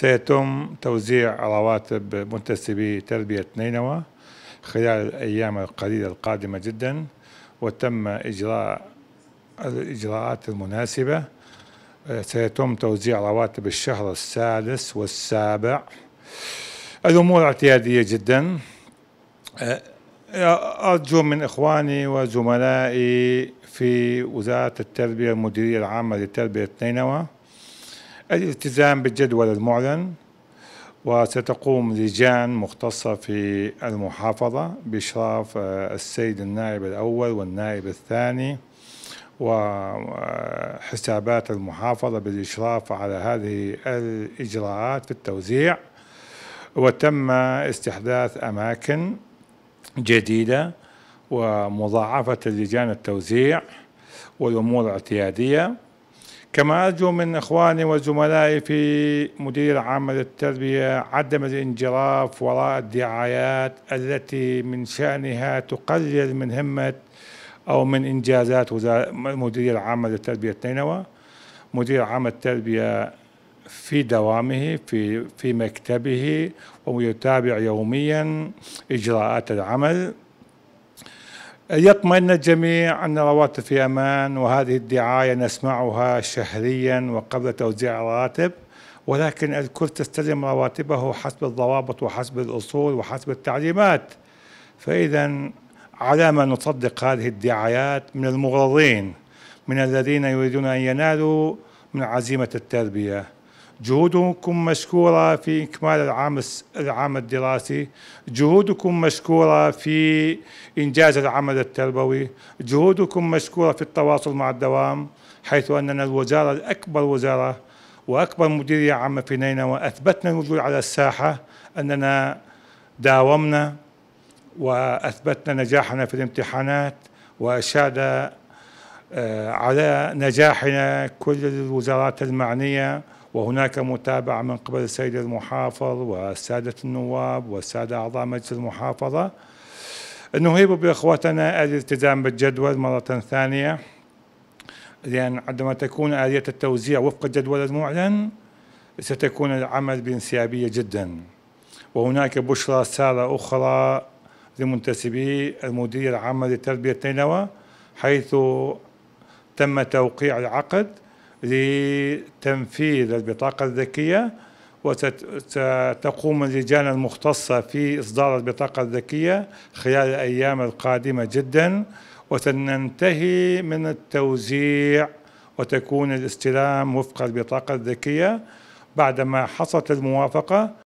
سيتم توزيع رواتب منتسبي تربية نينوى خلال الأيام القليلة القادمة جدا وتم إجراء الإجراءات المناسبة سيتم توزيع رواتب الشهر السادس والسابع الأمور اعتيادية جدا أرجو من إخواني وزملائي في وزارة التربية المديرية العامة لتربية نينوى الالتزام بالجدول المعلن وستقوم لجان مختصة في المحافظة بإشراف آه، السيد النائب الأول والنائب الثاني وحسابات آه، المحافظة بالإشراف على هذه الإجراءات في التوزيع وتم استحداث أماكن جديدة ومضاعفة لجان التوزيع والأمور الاعتيادية كما أرجو من إخواني وزملائي في مدير عام للتربية عدم الانجراف وراء الدعايات التي من شأنها تقلل من همة أو من إنجازات مدير عام للتربية نينوى مدير عام التربية في دوامه في في مكتبه ويتابع يوميا إجراءات العمل يطمئن الجميع أن الرواتب في أمان وهذه الدعاية نسمعها شهريا وقبل توزيع الراتب ولكن الكل تستلم رواتبه حسب الضوابط وحسب الأصول وحسب التعليمات فإذا على ما نصدق هذه الدعايات من المغرضين من الذين يريدون أن ينالوا من عزيمة التربية جهودكم مشكورة في إكمال العام العام الدراسي جهودكم مشكورة في إنجاز العمل التربوي جهودكم مشكورة في التواصل مع الدوام حيث أننا الوزارة الأكبر وزارة وأكبر مديرية عامة في نينوى أثبتنا الوجود على الساحة أننا داومنا وأثبتنا نجاحنا في الامتحانات وأشاد آه، على نجاحنا كل الوزارات المعنية وهناك متابعة من قبل السيد المحافظ والسادة النواب والسادة أعضاء مجلس المحافظة نهيب بإخوتنا الالتزام بالجدول مرة ثانية لأن عندما تكون آلية التوزيع وفق الجدول المعلن ستكون العمل بانسيابية جدا وهناك بشرى سارة أخرى لمنتسبي المدير العام لتربية نينوى حيث تم توقيع العقد لتنفيذ البطاقة الذكية وستقوم اللجان المختصة في إصدار البطاقة الذكية خلال الأيام القادمة جدا وسننتهي من التوزيع وتكون الاستلام وفق البطاقة الذكية بعدما حصلت الموافقة